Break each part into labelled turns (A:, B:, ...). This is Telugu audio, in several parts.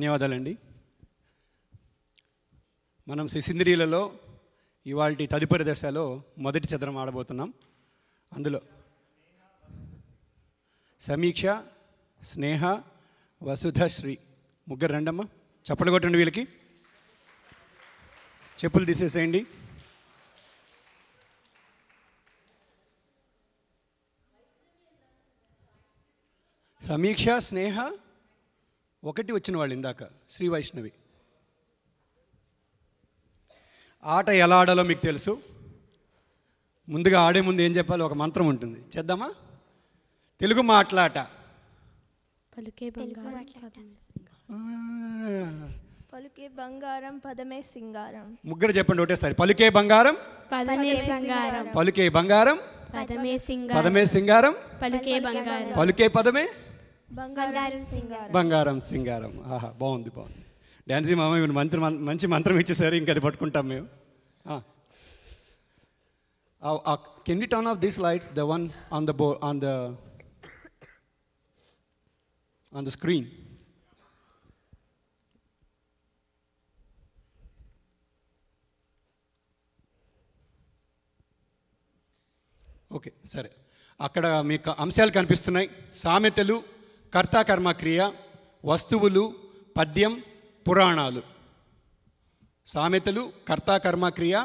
A: ధన్యవాదాలండి మనం సిసింద్రీలలో ఇవాళ తదుపరి దశలో మొదటి చదరం ఆడబోతున్నాం అందులో సమీక్ష స్నేహ వసుధశ్రీ ముగ్గురు రండమ్మా చప్పలు కొట్టండి వీళ్ళకి చెప్పులు తీసేసేయండి సమీక్ష స్నేహ ఒకటి వచ్చిన వాళ్ళు ఇందాక శ్రీ వైష్ణవి ఆట ఎలా ఆడాలో మీకు తెలుసు ముందుగా ఆడే ముందు ఏం చెప్పాలి ఒక మంత్రం ఉంటుంది చేద్దామా తెలుగు మాట్లాట
B: పలుకే బంగారం పదమే సింగారం
A: ముగ్గురు చెప్పండి ఒకటేసారి పలుకే బంగారం
B: పదమే సింగారం
A: పలుకే బంగారం
B: పదమే సింగారం పదమే
A: సింగారం
C: పలుకే బంగారం
A: పలుకే పదమే బంగారం సింగారం ఆహా బాగుంది బాగుంది డాన్సీ మామ ఇవి మంత్రి మంచి మంత్రం ఇచ్చేసారు ఇంకా అది పట్టుకుంటాం మేము can you turn off these lights the one on the bow on the on the screen okay సరే అక్కడ మీకు అంశాలు కనిపిస్తున్నాయి సామెతలు కర్తాకర్మ క్రియ వస్తువులు పద్యం పురాణాలు సామెతలు కర్తాకర్మ క్రియ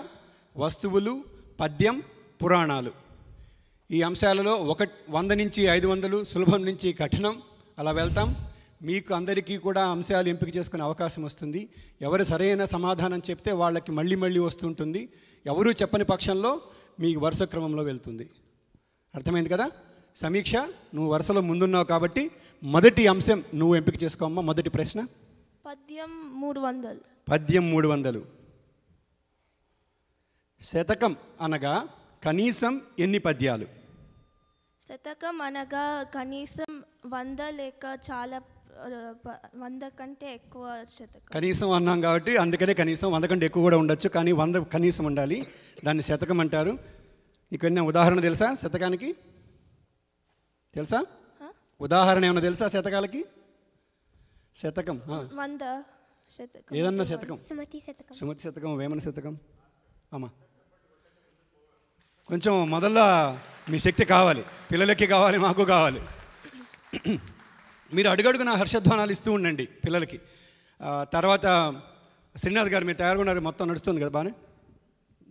A: వస్తువులు పద్యం పురాణాలు ఈ అంశాలలో ఒక వంద నుంచి ఐదు వందలు సులభం నుంచి కఠినం అలా వెళ్తాం మీకు అందరికీ కూడా అంశాలు ఎంపిక చేసుకునే అవకాశం వస్తుంది ఎవరు సరైన సమాధానం చెప్తే వాళ్ళకి మళ్ళీ మళ్ళీ వస్తుంటుంది ఎవరు చెప్పని పక్షంలో మీకు వరుస క్రమంలో వెళ్తుంది అర్థమైంది కదా సమీక్ష నువ్వు వరుసలో ముందున్నావు కాబట్టి మొదటి అంశం నువ్వు ఎంపిక చేసుకోమ్మా మొదటి ప్రశ్న
B: పద్యం మూడు వందలు
A: పద్యం మూడు వందలు శతకం అనగా కనీసం ఎన్ని పద్యాలు
B: శతకం అనగా కనీసం వంద లేక చాలా వంద కంటే ఎక్కువ శతకం
A: కనీసం అన్నాం కాబట్టి అందుకనే కనీసం వంద కంటే ఎక్కువ కూడా ఉండొచ్చు కానీ వంద కనీసం ఉండాలి దాన్ని శతకం అంటారు నీకు ఉదాహరణ తెలుసా శతకానికి తెలుసా ఉదాహరణ ఏమైనా తెలుసా శతకాలకి శతకం
B: వంద ఏదన్నా శతకం సుమతి శతకం సుమతి
A: శతకం వేమన శతకం అమ్మా కొంచెం మొదల్లో మీ శక్తి కావాలి పిల్లలకి కావాలి మాకు కావాలి మీరు అడుగడుగున హర్షధ్వానాలు ఇస్తూ ఉండండి పిల్లలకి తర్వాత శ్రీనాథ్ గారు మీరు తయారుగా ఉన్నారు మొత్తం నడుస్తుంది కదా బాగానే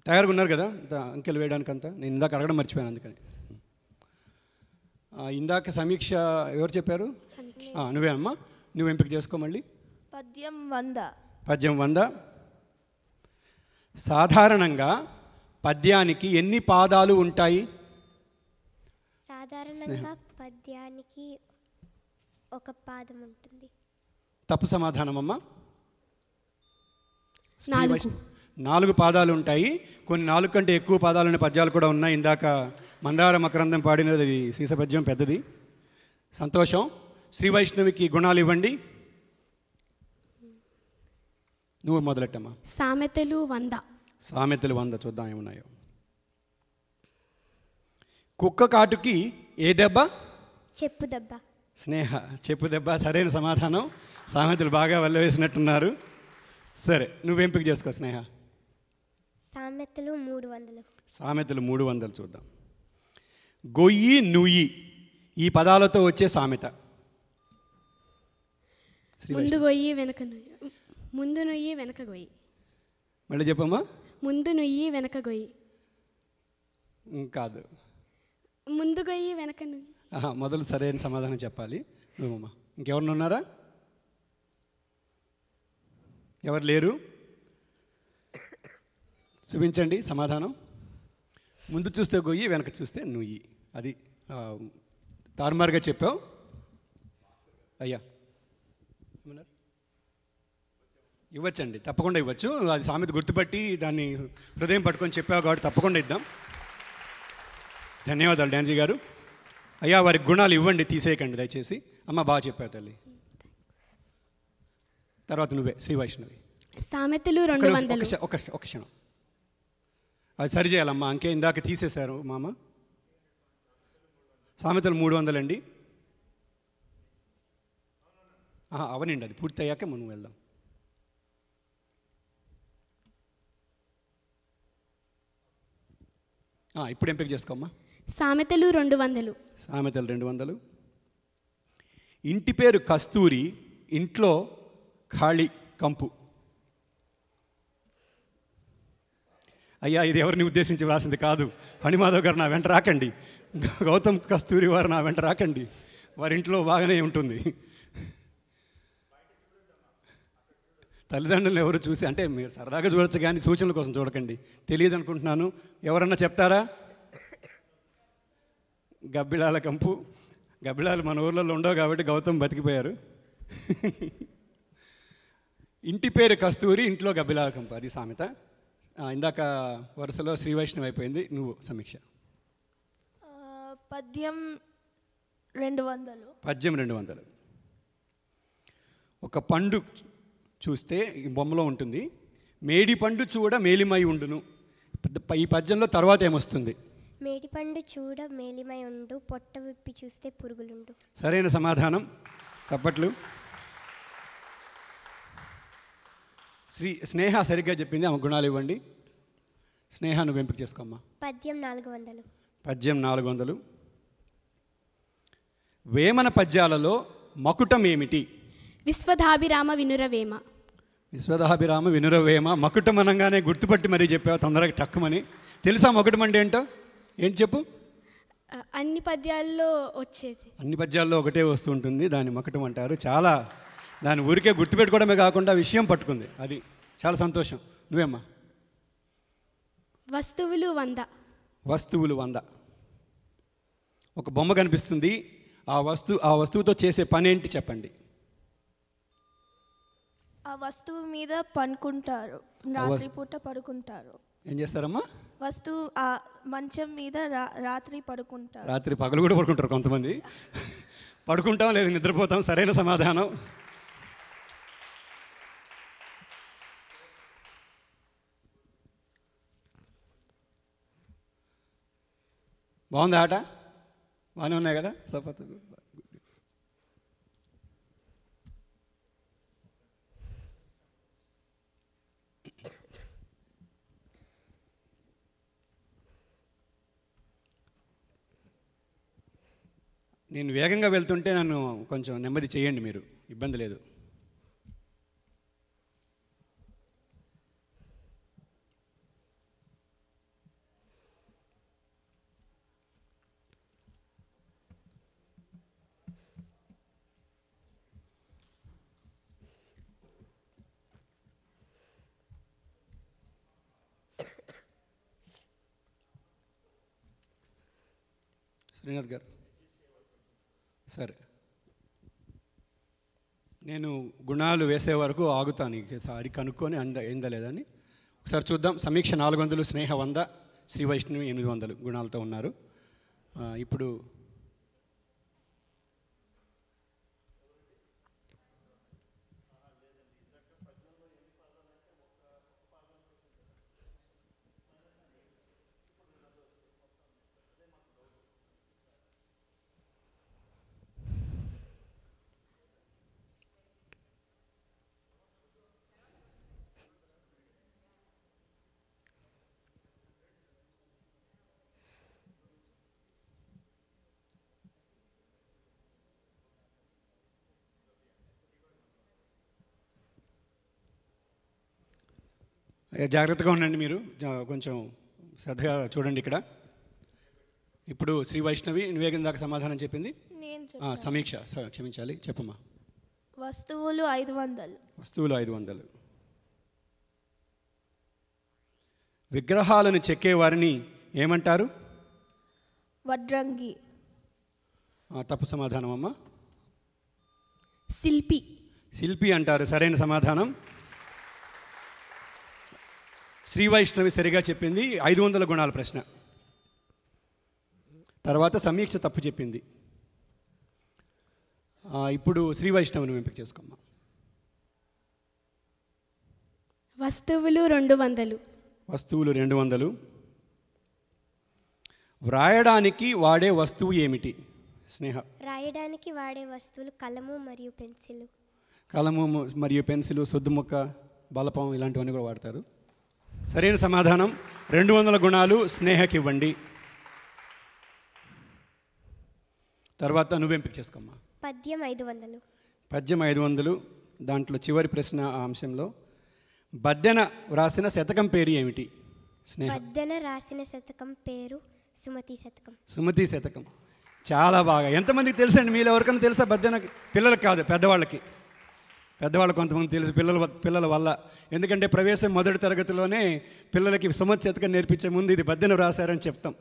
A: తయారుగా ఉన్నారు కదా అంకెలు వేయడానికంతా నేను ఇందాక అడగడం మర్చిపోయాను అందుకని ఇందాక సమీక్ష ఎవరు చెప్పారు నువ్వే అమ్మా నువ్వు ఎంపిక చేసుకో మళ్ళీ
B: పద్యం వంద
A: పద్యం వంద సాధారణంగా పద్యానికి ఎన్ని పాదాలు ఉంటాయి
D: సాధారణంగా పద్యానికి ఒక పాదం ఉంటుంది
A: తప్పు సమాధానం అమ్మా నాలుగు పాదాలు ఉంటాయి కొన్ని నాలుగు కంటే ఎక్కువ పాదాలు పద్యాలు కూడా ఉన్నాయి ఇందాక మందార మకరందం పాడినది సీసపద్యం పెద్దది సంతోషం శ్రీ వైష్ణవికి గుణాలు ఇవ్వండి నువ్వు మొదలెట్టమ్మా
C: సామెతలు వంద
A: సామెతలు వంద చూద్దాం ఏమున్నాయో కుక్క కాటుకి ఏ దెబ్బ చెప్పు దెబ్బ స్నేహ చెప్పు దెబ్బ సరైన సమాధానం సామెతలు బాగా వల్లవేసినట్టున్నారు సరే నువ్వు ఎంపిక చేసుకో స్నేహ
D: సామెతలు మూడు వందలు
A: సామెతలు మూడు వందలు చూద్దాం గొయ్యి నుయ్యి ఈ పదాలతో వచ్చే సామెత ముందు
C: గొయ్యి వెనక ముందు నుయ్యి వెనక గొయ్యి మళ్ళీ చెప్పమ్మా ముందు నుయ్యి వెనక గొయ్యి కాదు ముందు గొయ్యి వెనక నుయ్యి
A: మొదలు సరైన సమాధానం చెప్పాలి నువ్వమ్మా ఇంకెవరిని ఉన్నారా ఎవరు లేరు చూపించండి సమాధానం ముందు చూస్తే గొయ్యి వెనక చూస్తే నుయ్యి అది తారుమారుగా చెప్పావు అయ్యా ఇవ్వచ్చండి తప్పకుండా ఇవ్వచ్చు అది సామెత గుర్తుపట్టి దాన్ని హృదయం పట్టుకొని చెప్పావు కాబట్టి తప్పకుండా ఇద్దాం ధన్యవాదాలు డాన్జీ గారు అయ్యా వారి గుణాలు ఇవ్వండి తీసేయకండి దయచేసి అమ్మ బాగా చెప్పావు తల్లి తర్వాత నువ్వే శ్రీ వైష్ణవి
C: సామెతలు రెండు వందలు ఒక క్షణం
A: అది సరిచేయాలమ్మా ఇంకే ఇందాక తీసేశారు మామ సామెతలు మూడు వందలండి అవనండి అది పూర్తి అయ్యాక మనం వెళ్దాం ఇప్పుడు ఎంపిక చేసుకోమ్మా
C: సామెతలు రెండు వందలు
A: సామెతలు రెండు వందలు ఇంటి పేరు కస్తూరి ఇంట్లో ఖాళీ కంపు అయ్యా ఇది ఎవరిని ఉద్దేశించి వ్రాసింది కాదు హనుమాధవ్ గారు నా వెంట రాకండి గౌతమ్ కస్తూరి వారు నా వెంట రాకండి వారి ఇంట్లో బాగానే ఉంటుంది తల్లిదండ్రులు ఎవరు చూసి అంటే మీరు సరదాగా చూడొచ్చు కానీ సూచనల కోసం చూడకండి తెలియదు అనుకుంటున్నాను ఎవరన్నా చెప్తారా గబ్బిళాల కంపు గబ్బిళాలు మన ఊర్లలో ఉండవు కాబట్టి గౌతమ్ బతికిపోయారు ఇంటి పేరు కస్తూరి ఇంట్లో గబ్బిలాల కంపు అది సామెత ఇందాక వరుసలో శ్రీవైష్ణవ్ అయిపోయింది నువ్వు సమీక్ష
B: పద్యం రెండు వందలు
A: పద్యం రెండు వందలు ఒక పండు చూస్తే బొమ్మలో ఉంటుంది మేడి పండు చూడ మేలిమై ఉండును ఈ పద్యంలో తర్వాత ఏమొస్తుంది
D: మేడి పండు చూడ మేలిమై ఉండు పొట్ట విప్పి చూస్తే పురుగులుండు
A: సరైన సమాధానం కప్పట్లు శ్రీ స్నేహ సరిగ్గా చెప్పింది ఆమె గుణాలు ఇవ్వండి స్నేహ నువ్వు ఎంపిక చేసుకోమ్మా
D: పద్యం నాలుగు వందలు
A: పద్యం నాలుగు వందలు వేమన పద్యాలలో మకుటం ఏమిటి
C: విశ్వధాభిరామ వినురవేమ
A: విశ్వధాభిరామ వినురవేమ మకుటం అనగానే గుర్తుపట్టి మరీ చెప్పావు తొందరగా టక్కుమని తెలుసా మకుటం అంటే ఏంటో ఏంటి చెప్పు
C: అన్ని పద్యాల్లో వచ్చేది
A: అన్ని పద్యాల్లో ఒకటే వస్తుంటుంది దాన్ని మకుటం అంటారు చాలా దాని ఊరికే గుర్తుపెట్టుకోవడమే కాకుండా విషయం పట్టుకుంది అది చాలా సంతోషం నువ్వేమ్మా
C: వస్తువులు వంద
A: వస్తువులు వంద ఒక బొమ్మ కనిపిస్తుంది ఆ వస్తువు ఆ వస్తువుతో చేసే పని ఏంటి చెప్పండి
B: ఆ వస్తువు మీద పనుకుంటారు పూట పడుకుంటారు ఏం చేస్తారమ్మా వస్తువు ఆ మంచం మీద రా రాత్రి పడుకుంటారు
A: రాత్రి పగలు కూడా పడుకుంటారు కొంతమంది పడుకుంటాం లేదు నిద్రపోతాం సరైన సమాధానం బాగుందా ఆట బాగానే ఉన్నాయి కదా సపోజ్ నేను వేగంగా వెళ్తుంటే నన్ను కొంచెం నెమ్మది చేయండి మీరు ఇబ్బంది లేదు శ్రీనాథ్ గారు సరే నేను గుణాలు వేసే వరకు ఆగుతాను అది కనుక్కొని అంద ఏందలేదని ఒకసారి చూద్దాం సమీక్ష నాలుగు వందలు స్నేహ వంద శ్రీ వైష్ణవి ఎనిమిది వందలు గుణాలతో ఉన్నారు ఇప్పుడు జాగ్రత్తగా ఉండండి మీరు కొంచెం శ్రద్ధగా చూడండి ఇక్కడ ఇప్పుడు శ్రీ వైష్ణవి నివేగం దాకా సమాధానం చెప్పింది సమీక్ష క్షమించాలి చెప్పమ్మా
B: వస్తువులు ఐదు వందలు
A: వస్తువులు ఐదు వందలు విగ్రహాలను చెక్కేవారిని ఏమంటారు
B: వడ్రంగి
A: తప్పు సమాధానం అమ్మా శిల్పి శిల్పి అంటారు సరైన సమాధానం శ్రీ వైష్ణవి సరిగా చెప్పింది ఐదు వందల గుణాల ప్రశ్న తర్వాత సమీక్ష తప్పు చెప్పింది ఇప్పుడు శ్రీ వైష్ణవుని ఎంపిక చేసుకోమ్మా
C: వస్తువులు రెండు వందలు
A: వస్తువులు రెండు వందలు వ్రాయడానికి వాడే వస్తువు ఏమిటి స్నేహ
D: రాయడానికి వాడే వస్తువులు కలము మరియు పెన్సిల్
A: కలము మరియు పెన్సిల్ సొద్దుముక్క బలపం ఇలాంటివన్నీ కూడా వాడతారు సరైన సమాధానం రెండు వందల గుణాలు స్నేహకి ఇవ్వండి తర్వాత నువ్వేం పిక్ చేసుకోమ్మా
D: పద్యం ఐదు వందలు
A: పద్యం ఐదు వందలు దాంట్లో చివరి ప్రశ్న ఆ అంశంలో బద్దెన వ్రాసిన శతకం పేరు ఏమిటి స్నేహం
D: రాసిన శతకం పేరు సుమతి శతకం
A: సుమతి శతకం చాలా బాగా ఎంతమందికి తెలుసండి మీరు ఎవరికైనా తెలుసా బద్దెన పిల్లలకు కాదు పెద్దవాళ్ళకి పెద్దవాళ్ళు కొంతమంది తెలుసు పిల్లల పిల్లల వల్ల ఎందుకంటే ప్రవేశం మొదటి తరగతిలోనే పిల్లలకి సుమత్సతగా నేర్పించే ముందు ఇది పద్యం రాశారని చెప్తాం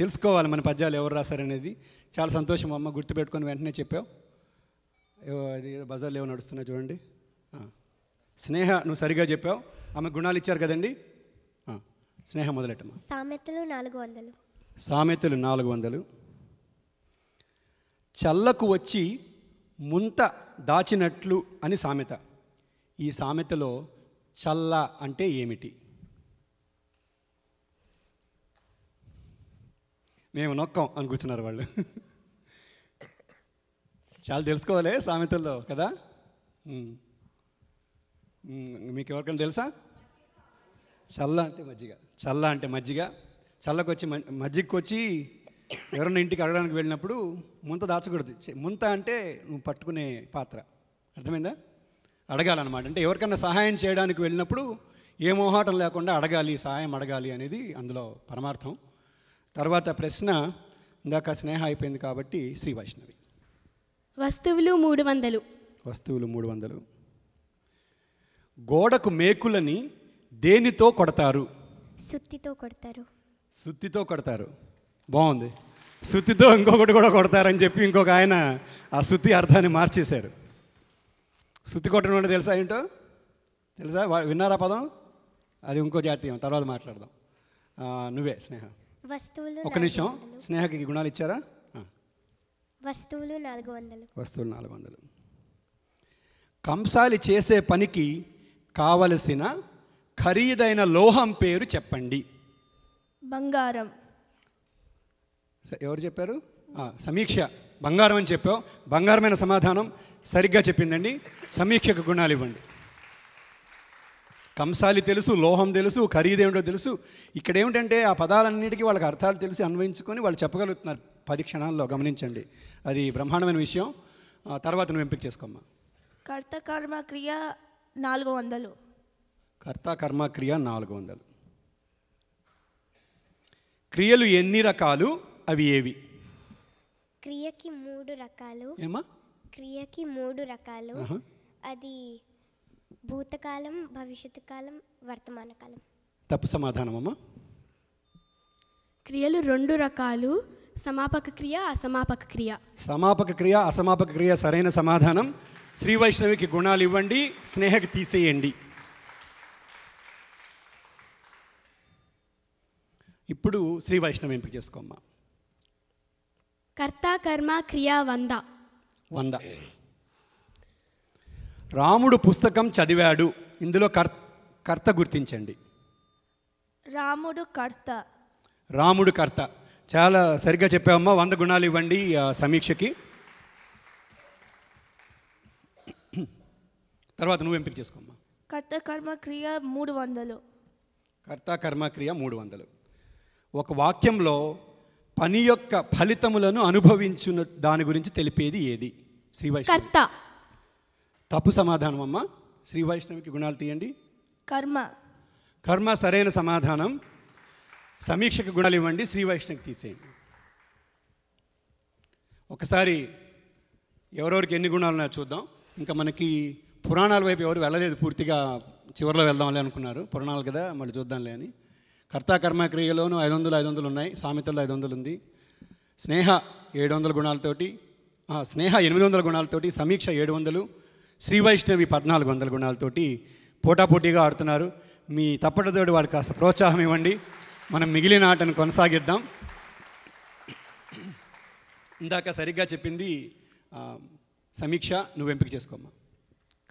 A: తెలుసుకోవాలి మన పద్యాలు ఎవరు రాశారనేది చాలా సంతోషం అమ్మ గుర్తుపెట్టుకొని వెంటనే చెప్పావు అది బజార్లు ఏమో నడుస్తున్నా చూడండి స్నేహ నువ్వు సరిగా చెప్పావు ఆమె గుణాలు ఇచ్చారు కదండి స్నేహ మొదలెట్టమ్మా
D: సామెతలు నాలుగు వందలు
A: సామెతలు నాలుగు వందలు చల్లకు వచ్చి ముంత దాచినట్లు అని సామెత ఈ సామెతలో చల్ల అంటే ఏమిటి మేము నొక్కం అని కూర్చున్నారు వాళ్ళు చాలా తెలుసుకోవాలి సామెతల్లో కదా మీకు ఎవరికైనా తెలుసా చల్ల అంటే మజ్జిగ చల్ల అంటే మజ్జిగ చల్లకొచ్చి మజ్జిగకొచ్చి ఎవరన్నా ఇంటికి అడగడానికి వెళ్ళినప్పుడు ముంత దాచకూడదు ముంత అంటే నువ్వు పట్టుకునే పాత్ర అర్థమైందా అడగాలన్నమాట అంటే ఎవరికన్నా సహాయం చేయడానికి వెళ్ళినప్పుడు ఏ మోహాటం లేకుండా అడగాలి సహాయం అడగాలి అనేది అందులో పరమార్థం తర్వాత ప్రశ్న ఇందాక స్నేహ అయిపోయింది కాబట్టి శ్రీ వైష్ణవి
C: వస్తువులు మూడు వందలు
A: వస్తువులు మూడు వందలు గోడకు మేకులని దేనితో కొడతారు
D: సుత్తితో కొడతారు
A: సుత్తితో కొడతారు బాగుంది శృతితో ఇంకొకటి కూడా కొడతారని చెప్పి ఇంకొక ఆయన ఆ శృతి అర్థాన్ని మార్చేశారు శృతి కొట్టడం అంటే తెలుసా ఏంటో తెలుసా విన్నారా పదం అది ఇంకో జాతీయం తర్వాత మాట్లాడదాం నువ్వే స్నేహ
D: వస్తువులు ఒక నిమిషం స్నేహకి గుణాలు ఇచ్చారా వస్తువులు నాలుగు వందలు
A: వస్తువులు నాలుగు వందలు కంసాలి చేసే పనికి కావలసిన ఖరీదైన లోహం పేరు చెప్పండి బంగారం ఎవరు చెప్పారు సమీక్ష బంగారం అని చెప్పావు బంగారమైన సమాధానం సరిగ్గా చెప్పిందండి సమీక్షకు గుణాలు ఇవ్వండి కంసాలి తెలుసు లోహం తెలుసు ఖరీదేమిటో తెలుసు ఇక్కడ ఏమిటంటే ఆ పదాలన్నిటికీ వాళ్ళకి అర్థాలు తెలిసి అన్వయించుకొని వాళ్ళు చెప్పగలుగుతున్నారు పది క్షణాల్లో గమనించండి అది బ్రహ్మాండమైన విషయం తర్వాత నువ్వు ఎంపిక చేసుకోమ్మా
B: కర్త కర్మ క్రియ నాలుగు వందలు
A: కర్త కర్మ క్రియ నాలుగు వందలు క్రియలు ఎన్ని రకాలు అవి ఏవి
D: క్రియకి మూడు రకాలు ఏమా క్రియకి మూడు రకాలు అది భూతకాలం భవిష్యత్ కాలం వర్తమాన కాలం
C: తప్పు సమాధానం అమ్మా క్రియలు రెండు రకాలు సమాపక క్రియ అసమాపక క్రియ
A: సమాపక క్రియ అసమాపక క్రియ సరైన సమాధానం శ్రీ వైష్ణవికి గుణాలు ఇవ్వండి స్నేహకి తీసేయండి ఇప్పుడు శ్రీ వైష్ణవి ఎంపిక చేసుకోమ్మా
C: కర్త కర్మ క్రియా వంద
A: వంద రాముడు పుస్తకం చదివాడు ఇందులో కర్ కర్త గుర్తించండి
B: రాముడు కర్త
A: రాముడు కర్త చాలా సరిగ్గా చెప్పామమ్మా వంద గుణాలు ఇవ్వండి సమీక్షకి తర్వాత నువ్వు ఎంపిక చేసుకోమ్మా
B: కర్త కర్మ క్రియ మూడు వందలు
A: కర్త కర్మ క్రియ మూడు వందలు ఒక వాక్యంలో పని యొక్క ఫలితములను అనుభవించున్న దాని గురించి తెలిపేది ఏది శ్రీ వైష్ణవి కర్త తప్పు సమాధానం అమ్మ శ్రీ వైష్ణవికి గుణాలు తీయండి కర్మ కర్మ సరైన సమాధానం సమీక్షకు గుణాలు ఇవ్వండి శ్రీ వైష్ణవికి తీసేయండి ఒకసారి ఎవరెవరికి ఎన్ని గుణాలు ఉన్నాయో చూద్దాం ఇంకా మనకి పురాణాల వైపు ఎవరు వెళ్ళలేదు పూర్తిగా చివరిలో వెళ్దాంలే అనుకున్నారు పురాణాలు కదా మళ్ళీ చూద్దాంలే అని కర్తాకర్మ క్రియలోనూ ఐదు వందలు ఐదు వందలు ఉన్నాయి సామెతల్లో ఐదు వందలు ఉంది స్నేహ ఏడు వందల గుణాలతోటి స్నేహ ఎనిమిది వందల గుణాలతోటి సమీక్ష ఏడు వందలు శ్రీవైష్ణవి పద్నాలుగు వందల గుణాలతోటి పోటాపోటీగా ఆడుతున్నారు మీ తప్పటతోటి వాడు కాస్త ప్రోత్సాహం ఇవ్వండి మనం మిగిలిన ఆటను కొనసాగిద్దాం ఇందాక సరిగ్గా చెప్పింది సమీక్ష నువ్వు ఎంపిక చేసుకోమ్మా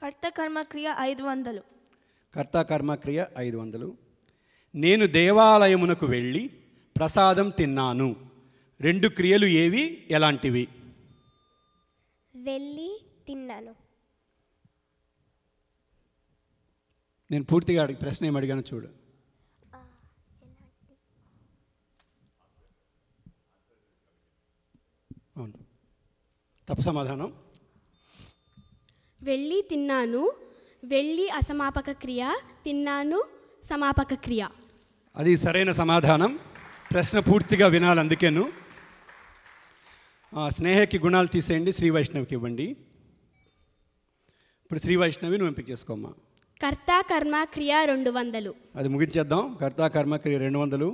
B: కర్త కర్మ క్రియ ఐదు వందలు
A: కర్త కర్మ క్రియ ఐదు వందలు నేను దేవాలయమునకు వెళ్ళి ప్రసాదం తిన్నాను రెండు క్రియలు ఏవి ఎలాంటివి
D: వెళ్ళి తిన్నాను
A: నేను పూర్తిగా అడిగి ప్రశ్న ఏమి అడిగాను చూడు అవును తప్పు సమాధానం
C: వెళ్ళి తిన్నాను వెళ్ళి అసమాపక క్రియ తిన్నాను సమాపక క్రియ
A: అది సరైన సమాధానం ప్రశ్న పూర్తిగా వినాలి అందుకేను స్నేహకి గుణాలు తీసేయండి శ్రీ వైష్ణవికి ఇవ్వండి ఇప్పుడు శ్రీ వైష్ణవి నువ్వు ఎంపిక చేసుకోమ్మా
C: కర్త కర్మ క్రియ రెండు వందలు
A: అది ముగించేద్దాం కర్త కర్మ క్రియ రెండు వందలు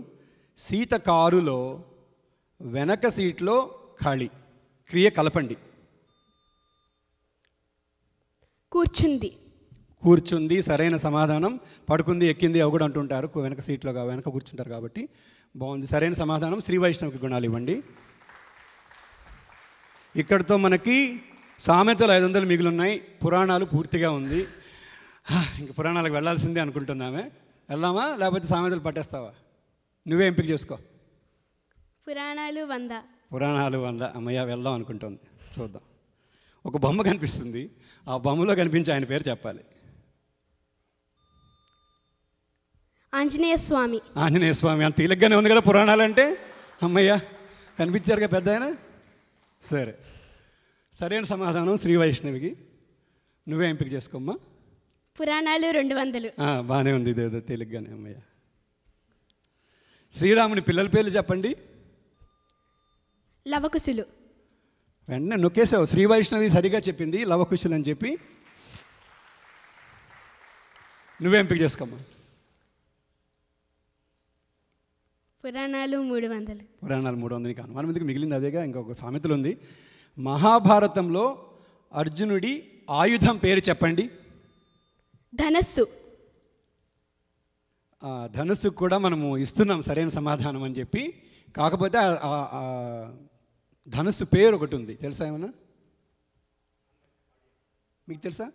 A: సీత కారులో వెనక సీట్లో ఖాళీ క్రియ కలపండి కూర్చుంది కూర్చుంది సరైన సమాధానం పడుకుంది ఎక్కింది అవి కూడా అంటుంటారు వెనక సీట్లో వెనక కూర్చుంటారు కాబట్టి బాగుంది సరైన సమాధానం శ్రీ వైష్ణవికి గుణాలు ఇవ్వండి ఇక్కడితో మనకి సామెతలు ఐదు వందలు మిగిలిన్నాయి పురాణాలు పూర్తిగా ఉంది ఇంక పురాణాలకు వెళ్ళాల్సిందే అనుకుంటున్నామే వెళ్దామా లేకపోతే సామెతలు పట్టేస్తావా నువ్వే ఎంపిక చేసుకో
C: పురాణాలు వంద
A: పురాణాలు వంద అమ్మయ్య వెళ్దాం అనుకుంటుంది చూద్దాం ఒక బొమ్మ కనిపిస్తుంది ఆ బొమ్మలో కనిపించి ఆయన పేరు చెప్పాలి
C: ఆంజనేయ స్వామి
A: ఆంజనేయ స్వామి అంత తేలిగ్గానే ఉంది కదా పురాణాలు అంటే అమ్మయ్యా కదా పెద్ద ఆయన సరే సరైన సమాధానం శ్రీ వైష్ణవికి నువ్వే ఎంపిక చేసుకోమ్మా
C: పురాణాలు రెండు వందలు
A: బాగానే ఉంది ఇదేదో తేలిగ్గానే అమ్మయ్య శ్రీరాముని పిల్లల పేర్లు చెప్పండి లవకుశులు వెంటనే నొక్కేసావు శ్రీ వైష్ణవి సరిగా చెప్పింది లవకుశులు అని చెప్పి నువ్వే ఎంపిక చేసుకోమ్మా
C: పురాణాలు మూడు వందలు
A: పురాణాలు మూడు వందలు కాను మన ఎందుకు మిగిలింది అదేగా ఇంకొక సామెతలు ఉంది మహాభారతంలో అర్జునుడి ఆయుధం పేరు చెప్పండి ధనస్సు ధనుస్సు కూడా మనము ఇస్తున్నాం సరైన సమాధానం అని చెప్పి కాకపోతే ధనుస్సు పేరు ఒకటి ఉంది తెలుసా ఏమన్నా మీకు తెలుసా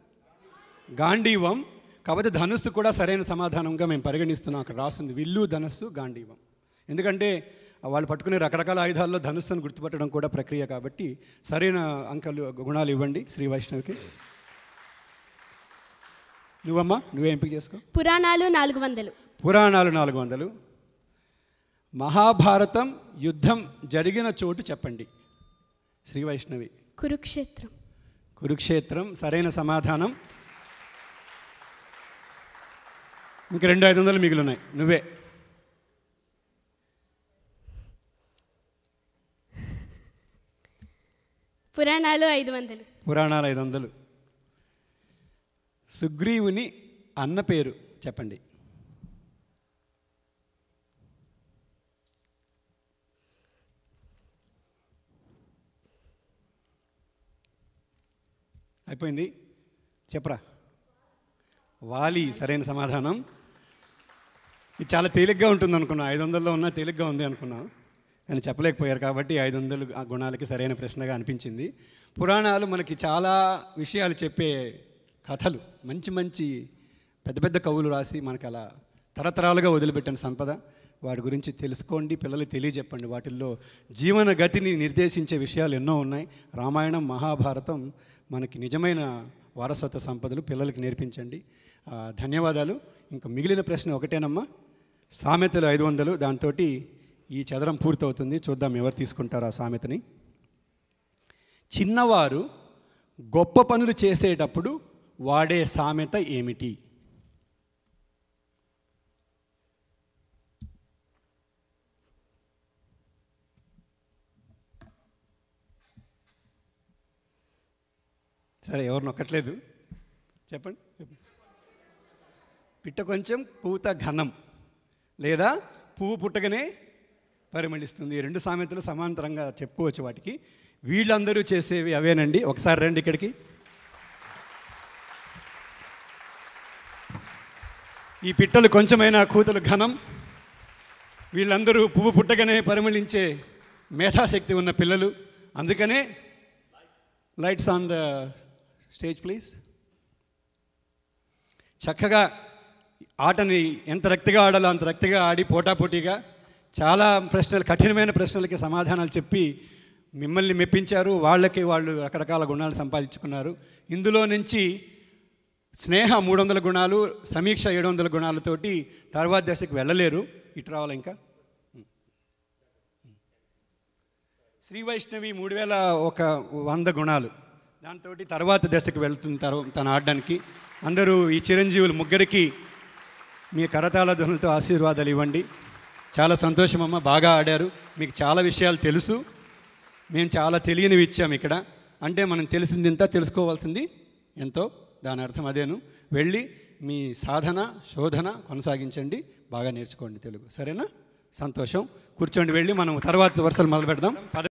A: గాంధీవం కాకపోతే ధనుస్సు కూడా సరైన సమాధానంగా మేము పరిగణిస్తున్నాం అక్కడ రాసింది విల్లు ధనస్సు గాంధీవం ఎందుకంటే వాళ్ళు పట్టుకునే రకరకాల ఆయుధాల్లో ధనుస్సును గుర్తుపట్టడం కూడా ప్రక్రియ కాబట్టి సరైన అంకలు గుణాలు ఇవ్వండి శ్రీ వైష్ణవికి నువ్వమ్మా నువ్వే ఎంపిక చేసుకో
C: పురాణాలు నాలుగు వందలు
A: పురాణాలు నాలుగు వందలు మహాభారతం యుద్ధం జరిగిన చోటు చెప్పండి శ్రీ వైష్ణవి
C: కురుక్షేత్రం
A: కురుక్షేత్రం సరైన సమాధానం ఇంక రెండు ఐదు వందలు మిగిలినాయి నువ్వే
C: పురాణాలు ఐదు వందలు
A: పురాణాలు ఐదు వందలు సుగ్రీవుని అన్న పేరు చెప్పండి అయిపోయింది చెప్పరా వాలి సరైన సమాధానం ఇది చాలా తేలిగ్గా ఉంటుంది అనుకున్నా ఐదు వందల్లో ఉన్నా తేలిగ్గా ఉంది అనుకున్నాను కానీ చెప్పలేకపోయారు కాబట్టి ఐదు వందలు గుణాలకి సరైన ప్రశ్నగా అనిపించింది పురాణాలు మనకి చాలా విషయాలు చెప్పే కథలు మంచి మంచి పెద్ద పెద్ద కవులు రాసి మనకు అలా తరతరాలుగా వదిలిపెట్టిన సంపద వాటి గురించి తెలుసుకోండి పిల్లలు తెలియజెప్పండి వాటిల్లో జీవన గతిని నిర్దేశించే విషయాలు ఎన్నో ఉన్నాయి రామాయణం మహాభారతం మనకి నిజమైన వారసత్వ సంపదలు పిల్లలకి నేర్పించండి ధన్యవాదాలు ఇంకా మిగిలిన ప్రశ్న ఒకటేనమ్మా సామెతలు ఐదు వందలు దాంతో ఈ చదరం పూర్తవుతుంది చూద్దాం ఎవరు తీసుకుంటారు ఆ సామెతని చిన్నవారు గొప్ప పనులు చేసేటప్పుడు వాడే సామెత ఏమిటి సరే ఎవరు నొక్కట్లేదు చెప్పండి పిట్ట కొంచెం కూత ఘనం లేదా పువ్వు పుట్టగానే పరిమళిస్తుంది రెండు సామెతలు సమాంతరంగా చెప్పుకోవచ్చు వాటికి వీళ్ళందరూ చేసేవి అవేనండి ఒకసారి రండి ఇక్కడికి ఈ పిట్టలు కొంచెమైనా కూతులు ఘనం వీళ్ళందరూ పువ్వు పుట్టగానే పరిమళించే మేధాశక్తి ఉన్న పిల్లలు అందుకనే lights on the stage please చక్కగా ఆటని ఎంత రక్తిగా ఆడాలో అంత రక్తిగా ఆడి పోటాపోటీగా చాలా ప్రశ్నలు కఠినమైన ప్రశ్నలకి సమాధానాలు చెప్పి మిమ్మల్ని మెప్పించారు వాళ్ళకి వాళ్ళు రకరకాల గుణాలు సంపాదించుకున్నారు ఇందులో నుంచి స్నేహ మూడు వందల గుణాలు సమీక్ష ఏడు వందల గుణాలతోటి తర్వాత దశకు వెళ్ళలేరు ఇటు రావాలి ఇంకా శ్రీ వైష్ణవి మూడు వేల ఒక వంద గుణాలు దాంతో తర్వాత దశకు వెళ్తుంది తర్వాత తను ఆడడానికి అందరూ ఈ చిరంజీవులు ముగ్గురికి మీ కరతాళ ధ్వనులతో ఆశీర్వాదాలు ఇవ్వండి చాలా సంతోషం అమ్మ బాగా ఆడారు మీకు చాలా విషయాలు తెలుసు మేము చాలా తెలియనివి ఇచ్చాము ఇక్కడ అంటే మనం తెలిసింది ఇంత తెలుసుకోవాల్సింది ఎంతో దాని అర్థం అదేను వెళ్ళి మీ సాధన శోధన కొనసాగించండి బాగా నేర్చుకోండి తెలుగు సరేనా సంతోషం కూర్చోండి వెళ్ళి మనం తర్వాత వరుసలు మొదలు పెడదాం